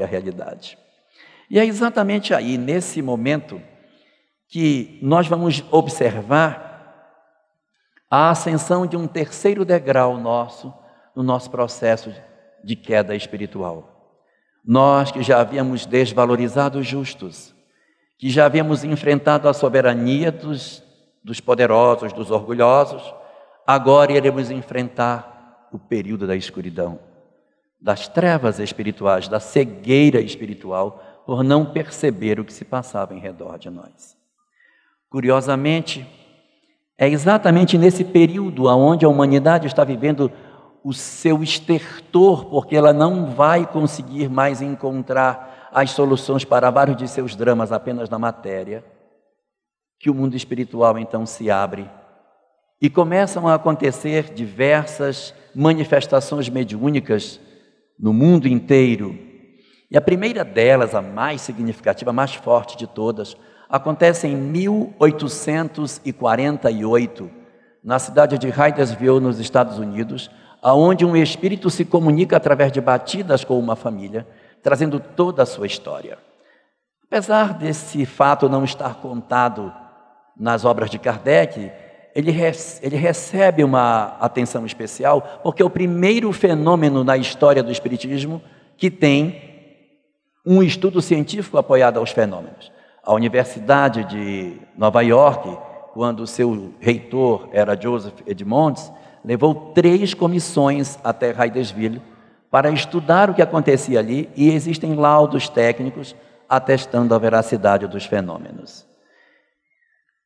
é a realidade. E é exatamente aí, nesse momento, que nós vamos observar a ascensão de um terceiro degrau nosso no nosso processo de queda espiritual. Nós que já havíamos desvalorizado os justos, que já havíamos enfrentado a soberania dos, dos poderosos, dos orgulhosos, agora iremos enfrentar o período da escuridão das trevas espirituais, da cegueira espiritual, por não perceber o que se passava em redor de nós. Curiosamente, é exatamente nesse período onde a humanidade está vivendo o seu estertor, porque ela não vai conseguir mais encontrar as soluções para vários de seus dramas apenas na matéria, que o mundo espiritual então se abre e começam a acontecer diversas manifestações mediúnicas no mundo inteiro. E a primeira delas, a mais significativa, a mais forte de todas, acontece em 1848, na cidade de Hydersville, nos Estados Unidos, aonde um espírito se comunica através de batidas com uma família, trazendo toda a sua história. Apesar desse fato não estar contado nas obras de Kardec, ele, ele recebe uma atenção especial, porque é o primeiro fenômeno na história do Espiritismo que tem um estudo científico apoiado aos fenômenos. A Universidade de Nova York, quando seu reitor era Joseph Edmonds, levou três comissões até Haidersville para estudar o que acontecia ali e existem laudos técnicos atestando a veracidade dos fenômenos.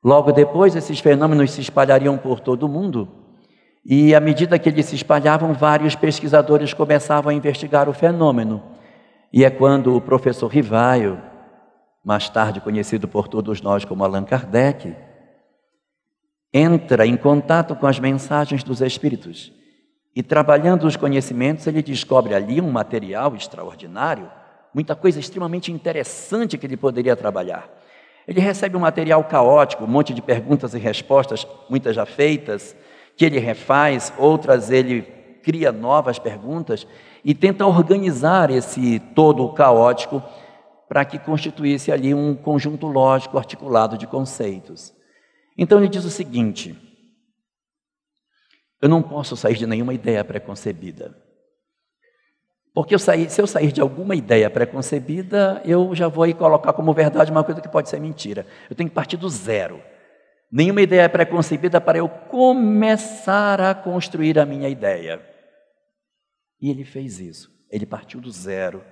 Logo depois, esses fenômenos se espalhariam por todo o mundo, e à medida que eles se espalhavam, vários pesquisadores começavam a investigar o fenômeno. E é quando o professor Rivaio, mais tarde conhecido por todos nós como Allan Kardec, entra em contato com as mensagens dos espíritos e trabalhando os conhecimentos, ele descobre ali um material extraordinário, muita coisa extremamente interessante que ele poderia trabalhar. Ele recebe um material caótico, um monte de perguntas e respostas, muitas já feitas, que ele refaz, outras ele cria novas perguntas e tenta organizar esse todo caótico para que constituísse ali um conjunto lógico articulado de conceitos. Então ele diz o seguinte: eu não posso sair de nenhuma ideia preconcebida. Porque eu se eu sair de alguma ideia preconcebida, eu já vou aí colocar como verdade uma coisa que pode ser mentira. Eu tenho que partir do zero. Nenhuma ideia é preconcebida para eu começar a construir a minha ideia. E ele fez isso. Ele partiu do zero.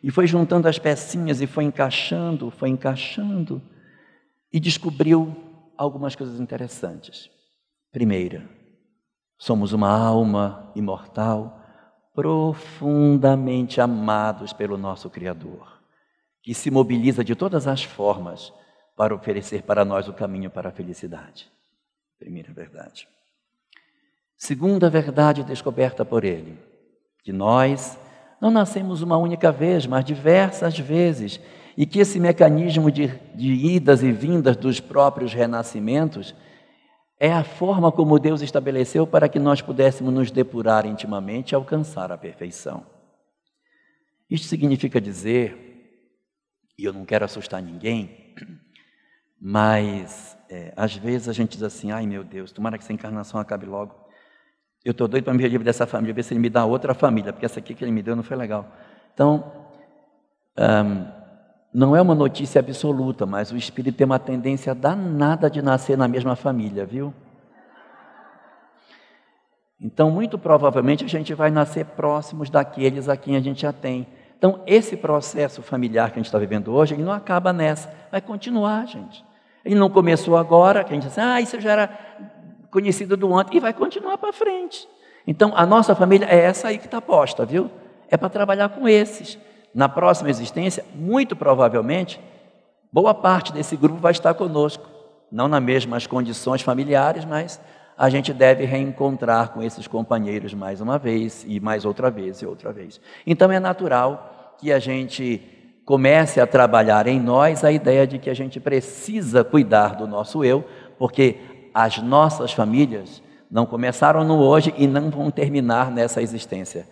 E foi juntando as pecinhas e foi encaixando, foi encaixando. E descobriu algumas coisas interessantes. Primeira, somos uma alma imortal profundamente amados pelo nosso Criador, que se mobiliza de todas as formas para oferecer para nós o caminho para a felicidade. Primeira verdade. Segunda verdade descoberta por ele, que nós não nascemos uma única vez, mas diversas vezes, e que esse mecanismo de, de idas e vindas dos próprios renascimentos é a forma como Deus estabeleceu para que nós pudéssemos nos depurar intimamente e alcançar a perfeição. Isto significa dizer, e eu não quero assustar ninguém, mas é, às vezes a gente diz assim: ai meu Deus, tomara que essa encarnação acabe logo. Eu estou doido para me livrar dessa família, ver se ele me dá outra família, porque essa aqui que ele me deu não foi legal. Então, um, não é uma notícia absoluta, mas o espírito tem uma tendência danada de nascer na mesma família, viu? Então, muito provavelmente, a gente vai nascer próximos daqueles a quem a gente já tem. Então, esse processo familiar que a gente está vivendo hoje, ele não acaba nessa, vai continuar, gente. Ele não começou agora, que a gente diz, ah, isso já era conhecido do ontem, e vai continuar para frente. Então, a nossa família é essa aí que está posta, viu? É para trabalhar com esses na próxima existência, muito provavelmente, boa parte desse grupo vai estar conosco. Não nas mesmas condições familiares, mas a gente deve reencontrar com esses companheiros mais uma vez, e mais outra vez, e outra vez. Então é natural que a gente comece a trabalhar em nós a ideia de que a gente precisa cuidar do nosso eu, porque as nossas famílias não começaram no hoje e não vão terminar nessa existência.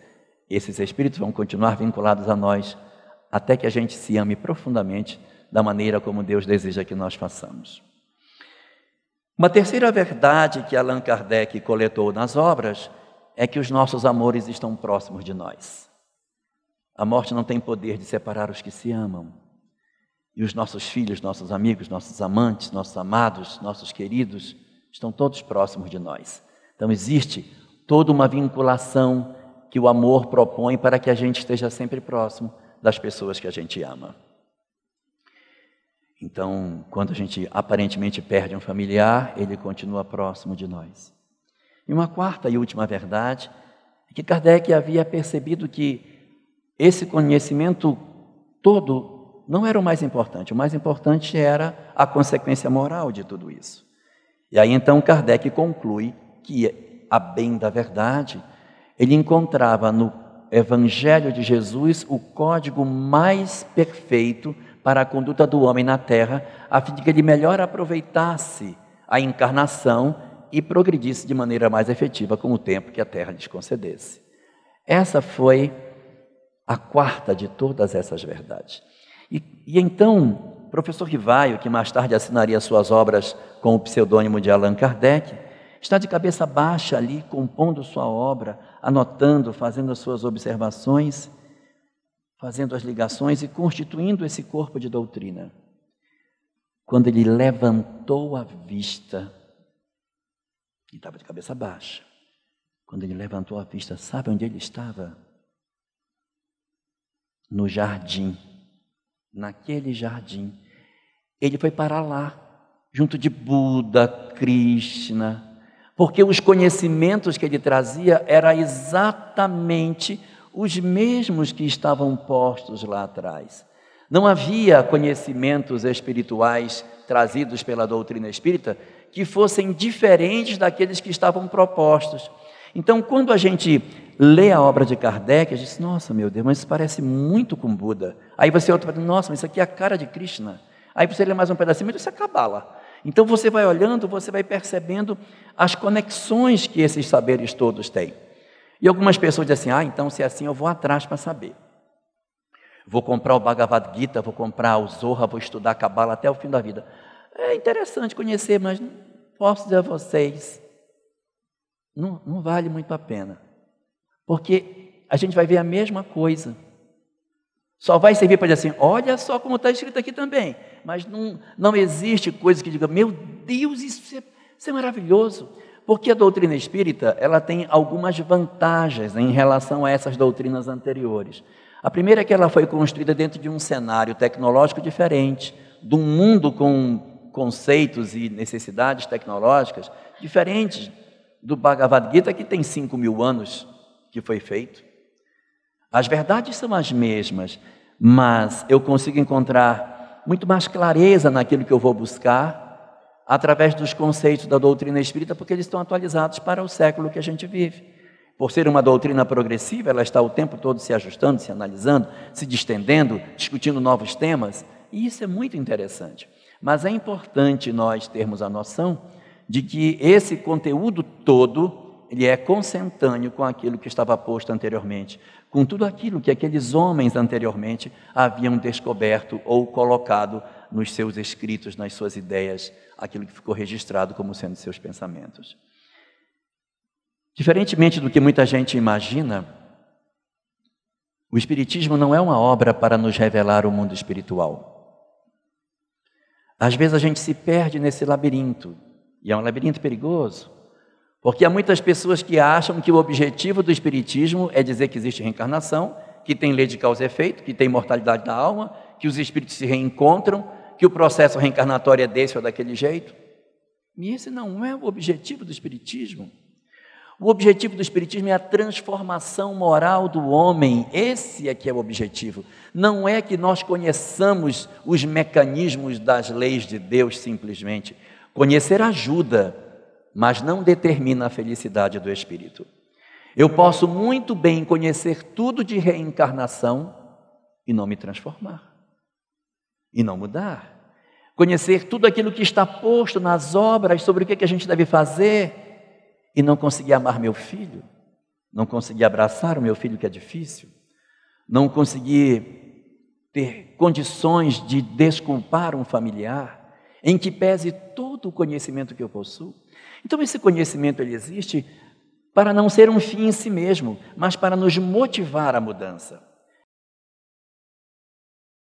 Esses espíritos vão continuar vinculados a nós até que a gente se ame profundamente da maneira como Deus deseja que nós façamos. Uma terceira verdade que Allan Kardec coletou nas obras é que os nossos amores estão próximos de nós. A morte não tem poder de separar os que se amam. E os nossos filhos, nossos amigos, nossos amantes, nossos amados, nossos queridos, estão todos próximos de nós. Então existe toda uma vinculação que o amor propõe para que a gente esteja sempre próximo das pessoas que a gente ama. Então, quando a gente aparentemente perde um familiar, ele continua próximo de nós. E uma quarta e última verdade é que Kardec havia percebido que esse conhecimento todo não era o mais importante, o mais importante era a consequência moral de tudo isso. E aí então Kardec conclui que, a bem da verdade, ele encontrava no Evangelho de Jesus o código mais perfeito para a conduta do homem na terra, a fim de que ele melhor aproveitasse a encarnação e progredisse de maneira mais efetiva com o tempo que a terra lhes concedesse. Essa foi a quarta de todas essas verdades. E, e então, professor Rivaio, que mais tarde assinaria suas obras com o pseudônimo de Allan Kardec, está de cabeça baixa ali, compondo sua obra, anotando, fazendo as suas observações, fazendo as ligações e constituindo esse corpo de doutrina. Quando ele levantou a vista, ele estava de cabeça baixa. Quando ele levantou a vista, sabe onde ele estava? No jardim. Naquele jardim. Ele foi parar lá, junto de Buda, Krishna, porque os conhecimentos que ele trazia eram exatamente os mesmos que estavam postos lá atrás. Não havia conhecimentos espirituais trazidos pela doutrina espírita que fossem diferentes daqueles que estavam propostos. Então, quando a gente lê a obra de Kardec, a gente diz, nossa, meu Deus, mas isso parece muito com Buda. Aí você outro, nossa, mas isso aqui é a cara de Krishna. Aí você lê mais um pedacinho, mas isso é lá. Então você vai olhando, você vai percebendo as conexões que esses saberes todos têm. E algumas pessoas dizem assim: ah, então se é assim eu vou atrás para saber. Vou comprar o Bhagavad Gita, vou comprar o Zohar, vou estudar a Kabbalah até o fim da vida. É interessante conhecer, mas posso dizer a vocês, não, não vale muito a pena. Porque a gente vai ver a mesma coisa. Só vai servir para dizer assim: olha só como está escrito aqui também mas não, não existe coisa que diga, meu Deus, isso é, isso é maravilhoso. Porque a doutrina espírita, ela tem algumas vantagens em relação a essas doutrinas anteriores. A primeira é que ela foi construída dentro de um cenário tecnológico diferente, de um mundo com conceitos e necessidades tecnológicas diferentes do Bhagavad Gita, que tem 5 mil anos que foi feito. As verdades são as mesmas, mas eu consigo encontrar muito mais clareza naquilo que eu vou buscar através dos conceitos da doutrina espírita, porque eles estão atualizados para o século que a gente vive. Por ser uma doutrina progressiva, ela está o tempo todo se ajustando, se analisando, se distendendo, discutindo novos temas, e isso é muito interessante. Mas é importante nós termos a noção de que esse conteúdo todo ele é consentâneo com aquilo que estava posto anteriormente, com tudo aquilo que aqueles homens anteriormente haviam descoberto ou colocado nos seus escritos, nas suas ideias, aquilo que ficou registrado como sendo seus pensamentos. Diferentemente do que muita gente imagina, o Espiritismo não é uma obra para nos revelar o mundo espiritual. Às vezes a gente se perde nesse labirinto, e é um labirinto perigoso. Porque há muitas pessoas que acham que o objetivo do Espiritismo é dizer que existe reencarnação, que tem lei de causa e efeito, que tem imortalidade da alma, que os espíritos se reencontram, que o processo reencarnatório é desse ou daquele jeito. E esse não é o objetivo do Espiritismo. O objetivo do Espiritismo é a transformação moral do homem. Esse é que é o objetivo. Não é que nós conheçamos os mecanismos das leis de Deus simplesmente. Conhecer ajuda, mas não determina a felicidade do espírito. Eu posso muito bem conhecer tudo de reencarnação e não me transformar, e não mudar. Conhecer tudo aquilo que está posto nas obras sobre o que a gente deve fazer e não conseguir amar meu filho, não conseguir abraçar o meu filho que é difícil, não conseguir ter condições de desculpar um familiar em que pese todo o conhecimento que eu possuo. Então esse conhecimento ele existe para não ser um fim em si mesmo, mas para nos motivar à mudança.